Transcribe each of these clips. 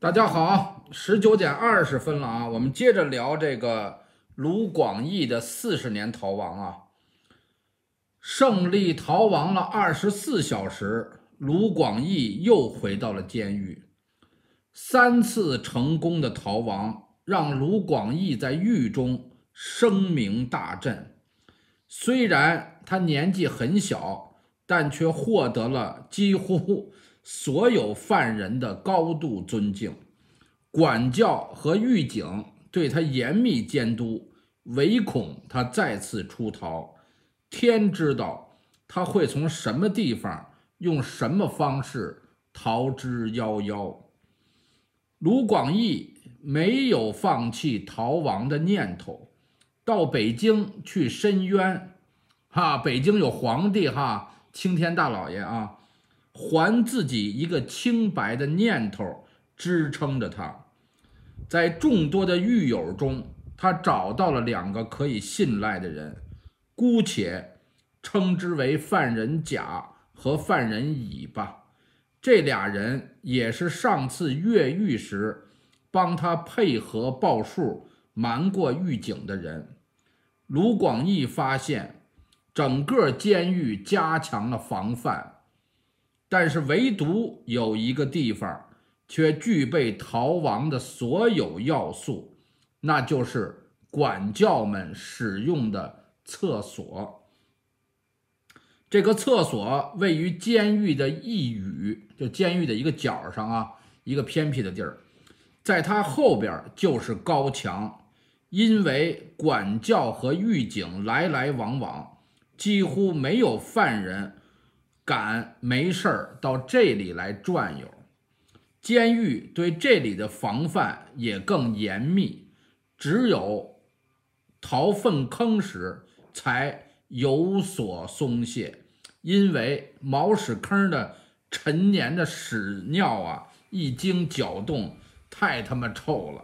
大家好，十九点二十分了啊，我们接着聊这个卢广义的四十年逃亡啊。胜利逃亡了二十四小时，卢广义又回到了监狱。三次成功的逃亡，让卢广义在狱中声名大振。虽然他年纪很小，但却获得了几乎。所有犯人的高度尊敬，管教和狱警对他严密监督，唯恐他再次出逃。天知道他会从什么地方、用什么方式逃之夭夭。卢广义没有放弃逃亡的念头，到北京去申冤。哈，北京有皇帝哈，青天大老爷啊。还自己一个清白的念头支撑着他，在众多的狱友中，他找到了两个可以信赖的人，姑且称之为犯人甲和犯人乙吧。这俩人也是上次越狱时帮他配合报数、瞒过狱警的人。卢广义发现，整个监狱加强了防范。但是唯独有一个地方，却具备逃亡的所有要素，那就是管教们使用的厕所。这个厕所位于监狱的一隅，就监狱的一个角上啊，一个偏僻的地儿，在它后边就是高墙，因为管教和狱警来来往往，几乎没有犯人。敢没事儿到这里来转悠，监狱对这里的防范也更严密，只有掏粪坑时才有所松懈，因为茅屎坑的陈年的屎尿啊，一经搅动，太他妈臭了，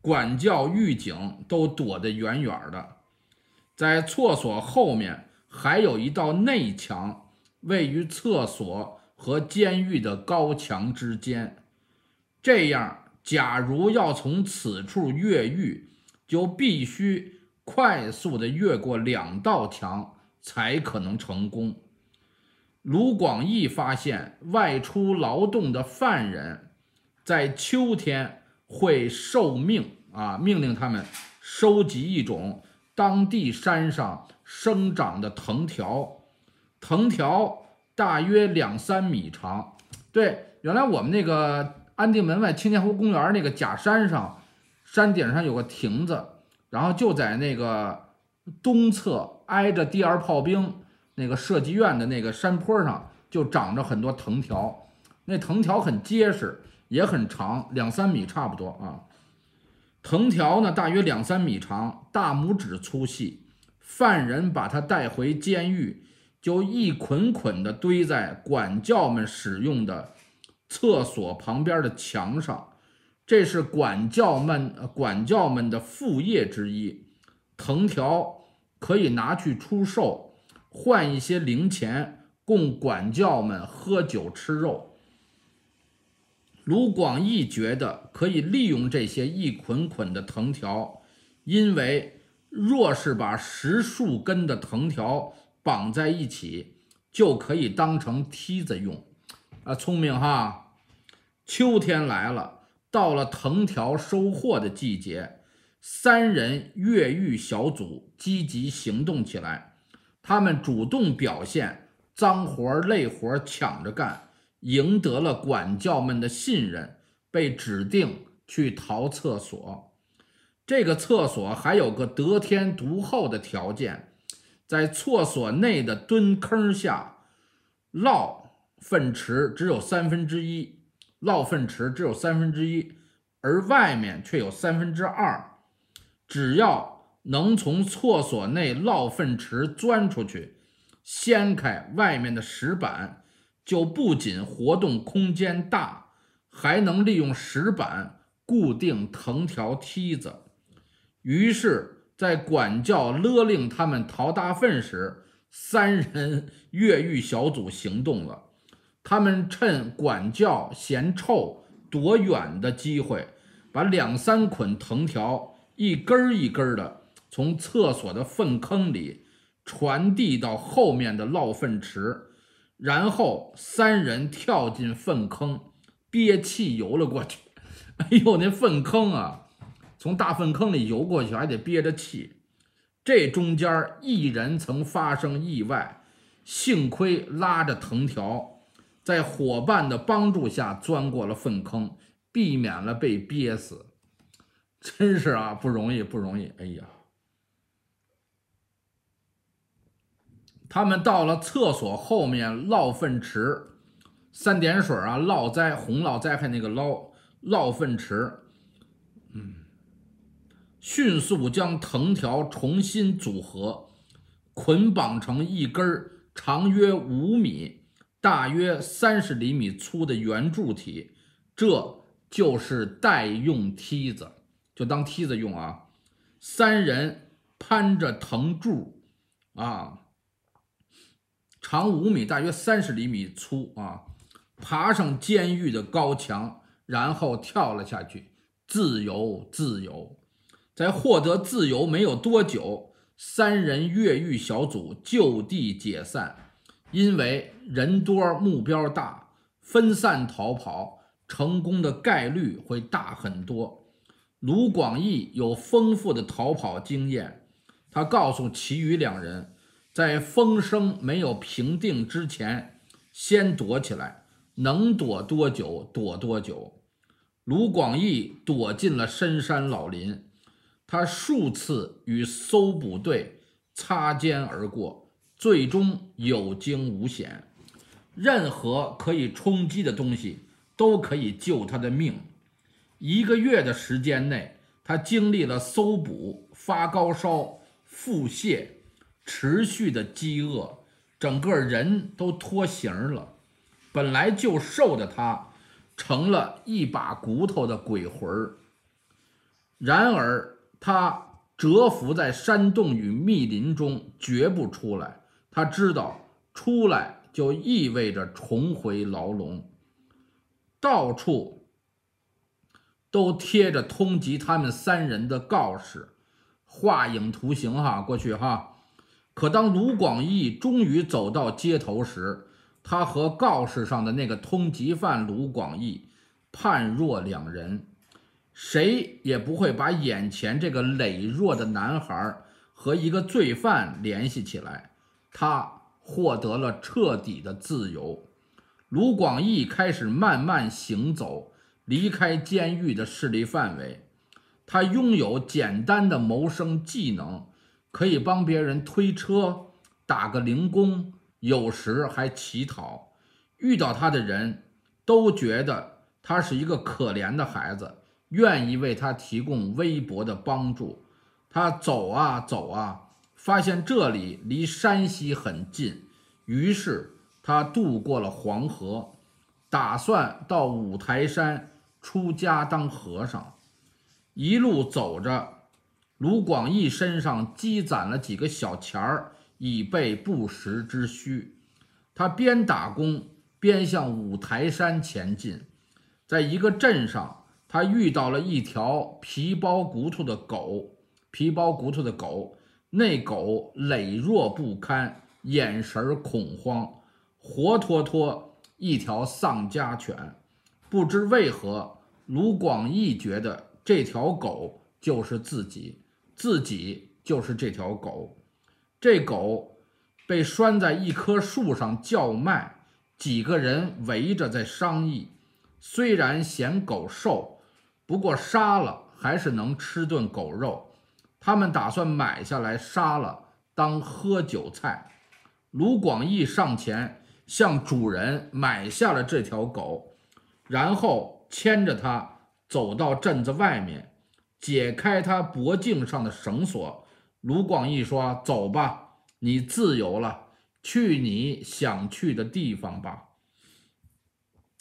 管教狱警都躲得远远的，在厕所后面还有一道内墙。位于厕所和监狱的高墙之间，这样，假如要从此处越狱，就必须快速的越过两道墙才可能成功。卢广义发现，外出劳动的犯人，在秋天会受命啊，命令他们收集一种当地山上生长的藤条。藤条大约两三米长，对，原来我们那个安定门外青年湖公园那个假山上，山顶上有个亭子，然后就在那个东侧挨着第二炮兵那个射击院的那个山坡上，就长着很多藤条，那藤条很结实，也很长，两三米差不多啊。藤条呢，大约两三米长，大拇指粗细，犯人把他带回监狱。就一捆捆的堆在管教们使用的厕所旁边的墙上，这是管教们管教们的副业之一，藤条可以拿去出售，换一些零钱，供管教们喝酒吃肉。卢广义觉得可以利用这些一捆捆的藤条，因为若是把十数根的藤条，绑在一起就可以当成梯子用，啊，聪明哈！秋天来了，到了藤条收获的季节，三人越狱小组积极行动起来，他们主动表现，脏活累活抢着干，赢得了管教们的信任，被指定去淘厕所。这个厕所还有个得天独厚的条件。在厕所内的蹲坑下，涝粪池只有三分之一；涝粪池只有三分之一，而外面却有三分之二。只要能从厕所内涝粪池钻出去，掀开外面的石板，就不仅活动空间大，还能利用石板固定藤条梯子。于是。在管教勒令他们掏大粪时，三人越狱小组行动了。他们趁管教嫌臭躲远的机会，把两三捆藤条一根儿一根儿的从厕所的粪坑里传递到后面的涝粪池，然后三人跳进粪坑憋气游了过去。哎呦，那粪坑啊！从大粪坑里游过去，还得憋着气。这中间一人曾发生意外，幸亏拉着藤条，在伙伴的帮助下钻过了粪坑，避免了被憋死。真是啊，不容易，不容易！哎呀，他们到了厕所后面涝粪池，三点水啊，涝灾洪涝灾害那个涝涝粪池。迅速将藤条重新组合，捆绑成一根长约五米、大约三十厘米粗的圆柱体，这就是代用梯子，就当梯子用啊！三人攀着藤柱，啊，长五米，大约三十厘米粗啊，爬上监狱的高墙，然后跳了下去，自由，自由。在获得自由没有多久，三人越狱小组就地解散，因为人多目标大，分散逃跑成功的概率会大很多。卢广义有丰富的逃跑经验，他告诉其余两人，在风声没有平定之前，先躲起来，能躲多久躲多久。卢广义躲进了深山老林。他数次与搜捕队擦肩而过，最终有惊无险。任何可以冲击的东西都可以救他的命。一个月的时间内，他经历了搜捕、发高烧、腹泻、持续的饥饿，整个人都脱形了。本来就瘦的他，成了一把骨头的鬼魂然而。他蛰伏在山洞与密林中，绝不出来。他知道出来就意味着重回牢笼。到处都贴着通缉他们三人的告示，画影图形哈，过去哈。可当卢广义终于走到街头时，他和告示上的那个通缉犯卢广义判若两人。谁也不会把眼前这个羸弱的男孩和一个罪犯联系起来。他获得了彻底的自由。卢广义开始慢慢行走，离开监狱的势力范围。他拥有简单的谋生技能，可以帮别人推车、打个零工，有时还乞讨。遇到他的人都觉得他是一个可怜的孩子。愿意为他提供微薄的帮助。他走啊走啊，发现这里离山西很近，于是他渡过了黄河，打算到五台山出家当和尚。一路走着，卢广义身上积攒了几个小钱儿，以备不时之需。他边打工边向五台山前进，在一个镇上。他遇到了一条皮包骨头的狗，皮包骨头的狗，那狗羸弱不堪，眼神恐慌，活脱脱一条丧家犬。不知为何，卢广义觉得这条狗就是自己，自己就是这条狗。这狗被拴在一棵树上叫卖，几个人围着在商议。虽然嫌狗瘦。不过杀了还是能吃顿狗肉，他们打算买下来杀了当喝酒菜。卢广义上前向主人买下了这条狗，然后牵着它走到镇子外面，解开它脖颈上的绳索。卢广义说：“走吧，你自由了，去你想去的地方吧。”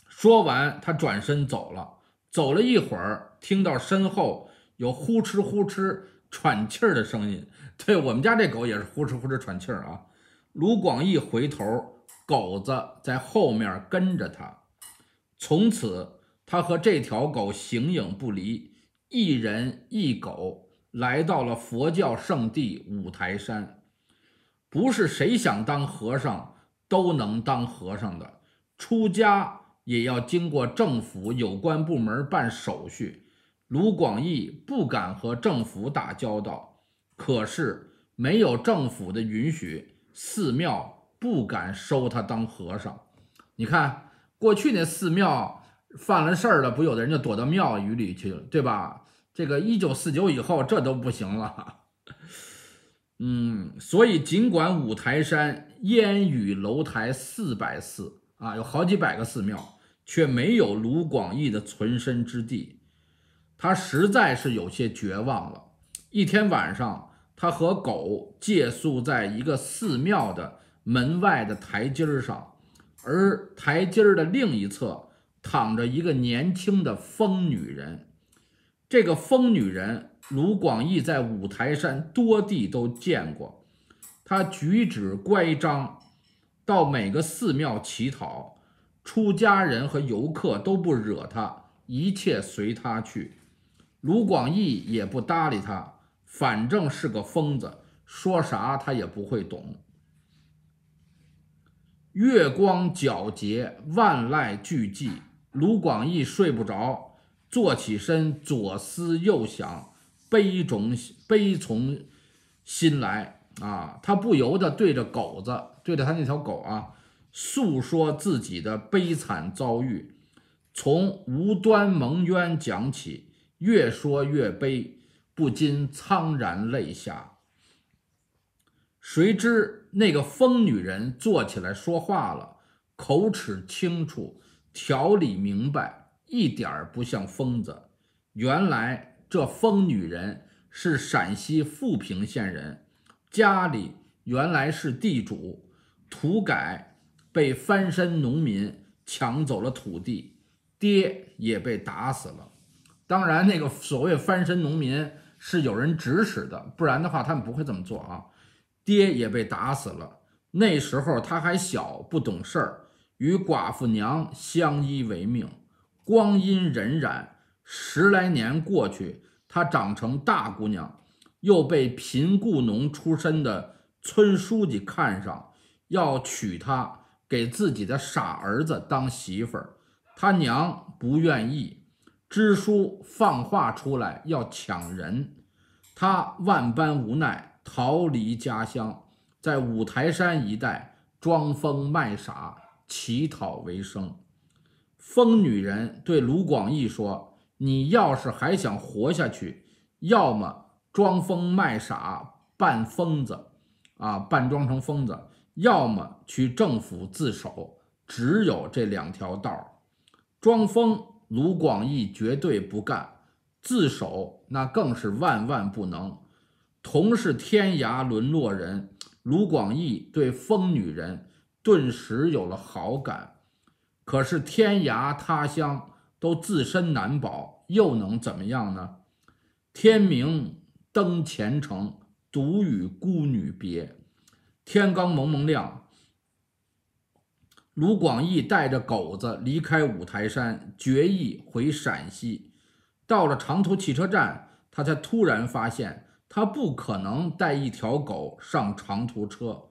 说完，他转身走了。走了一会儿，听到身后有呼哧呼哧喘气的声音。对我们家这狗也是呼哧呼哧喘气儿啊。卢广义回头，狗子在后面跟着他。从此，他和这条狗形影不离，一人一狗来到了佛教圣地五台山。不是谁想当和尚都能当和尚的，出家。也要经过政府有关部门办手续，卢广义不敢和政府打交道，可是没有政府的允许，寺庙不敢收他当和尚。你看，过去那寺庙犯了事儿了，不有的人就躲到庙宇里去了，对吧？这个一九四九以后，这都不行了。嗯，所以尽管五台山烟雨楼台四百寺啊，有好几百个寺庙。却没有卢广义的存身之地，他实在是有些绝望了。一天晚上，他和狗借宿在一个寺庙的门外的台阶儿上，而台阶儿的另一侧躺着一个年轻的疯女人。这个疯女人，卢广义在五台山多地都见过，她举止乖张，到每个寺庙乞讨。出家人和游客都不惹他，一切随他去。卢广义也不搭理他，反正是个疯子，说啥他也不会懂。月光皎洁，万籁俱寂。卢广义睡不着，坐起身，左思右想，悲从悲从心来啊！他不由得对着狗子，对着他那条狗啊。诉说自己的悲惨遭遇，从无端蒙冤讲起，越说越悲，不禁苍然泪下。谁知那个疯女人坐起来说话了，口齿清楚，条理明白，一点儿不像疯子。原来这疯女人是陕西富平县人，家里原来是地主，土改。被翻身农民抢走了土地，爹也被打死了。当然，那个所谓翻身农民是有人指使的，不然的话他们不会这么做啊。爹也被打死了，那时候他还小，不懂事儿，与寡妇娘相依为命。光阴荏苒，十来年过去，她长成大姑娘，又被贫雇农出身的村书记看上，要娶她。给自己的傻儿子当媳妇儿，他娘不愿意。支书放话出来要抢人，他万般无奈，逃离家乡，在五台山一带装疯卖傻乞讨为生。疯女人对卢广义说：“你要是还想活下去，要么装疯卖傻，扮疯子，啊，扮装成疯子。”要么去政府自首，只有这两条道儿。装疯，卢广义绝对不干；自首，那更是万万不能。同是天涯沦落人，卢广义对疯女人顿时有了好感。可是天涯他乡，都自身难保，又能怎么样呢？天明登前程，独与孤女别。天刚蒙蒙亮，卢广义带着狗子离开五台山，决意回陕西。到了长途汽车站，他才突然发现，他不可能带一条狗上长途车，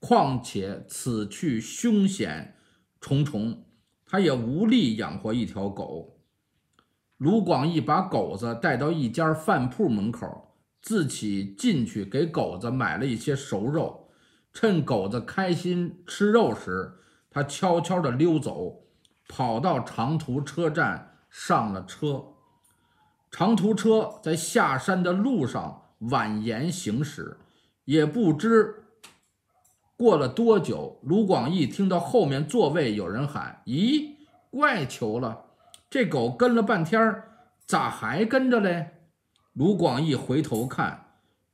况且此去凶险重重，他也无力养活一条狗。卢广义把狗子带到一家饭铺门口，自己进去给狗子买了一些熟肉。趁狗子开心吃肉时，他悄悄地溜走，跑到长途车站上了车。长途车在下山的路上蜿蜒行驶，也不知过了多久，卢广义听到后面座位有人喊：“咦，怪求了，这狗跟了半天咋还跟着嘞？”卢广义回头看，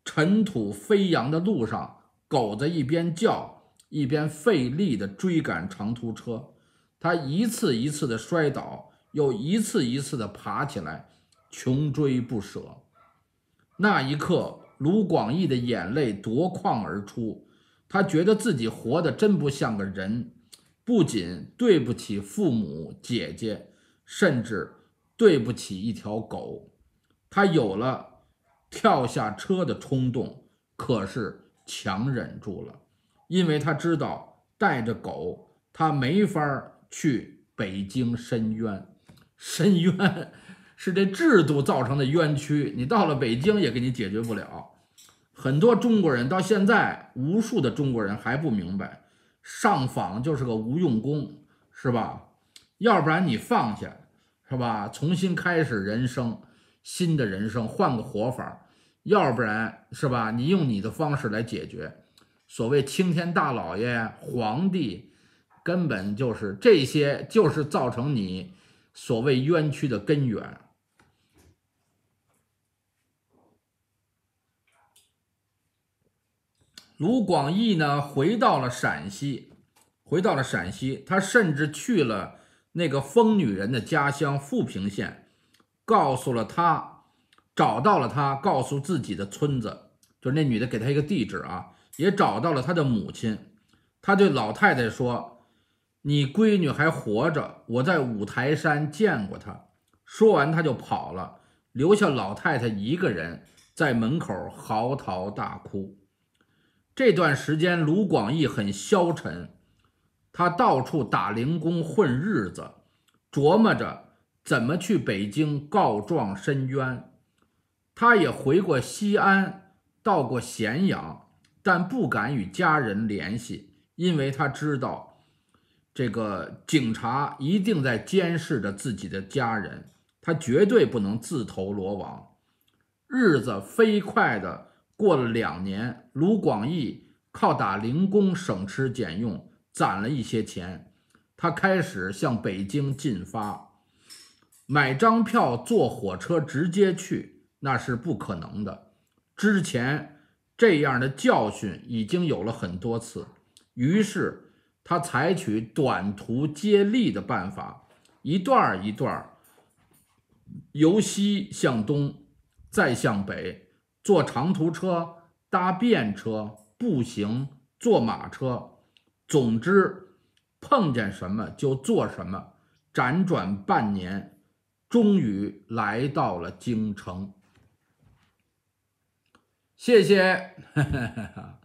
尘土飞扬的路上。狗子一边叫一边费力的追赶长途车，它一次一次的摔倒，又一次一次的爬起来，穷追不舍。那一刻，卢广义的眼泪夺眶而出，他觉得自己活得真不像个人，不仅对不起父母、姐姐，甚至对不起一条狗。他有了跳下车的冲动，可是。强忍住了，因为他知道带着狗，他没法去北京申冤。申冤 是这制度造成的冤屈，你到了北京也给你解决不了。很多中国人到现在，无数的中国人还不明白，上访就是个无用功，是吧？要不然你放下，是吧？重新开始人生，新的人生，换个活法。要不然是吧？你用你的方式来解决，所谓青天大老爷、皇帝，根本就是这些，就是造成你所谓冤屈的根源。卢广义呢，回到了陕西，回到了陕西，他甚至去了那个疯女人的家乡富平县，告诉了她。找到了他，告诉自己的村子，就是那女的给他一个地址啊，也找到了他的母亲。他对老太太说：“你闺女还活着，我在五台山见过她。”说完他就跑了，留下老太太一个人在门口嚎啕大哭。这段时间，卢广义很消沉，他到处打零工混日子，琢磨着怎么去北京告状申冤。他也回过西安，到过咸阳，但不敢与家人联系，因为他知道，这个警察一定在监视着自己的家人，他绝对不能自投罗网。日子飞快的过了两年，卢广义靠打零工省吃俭用，攒了一些钱，他开始向北京进发，买张票坐火车直接去。那是不可能的，之前这样的教训已经有了很多次。于是他采取短途接力的办法，一段儿一段儿，由西向东，再向北，坐长途车、搭便车、步行、坐马车，总之碰见什么就做什么。辗转半年，终于来到了京城。谢谢。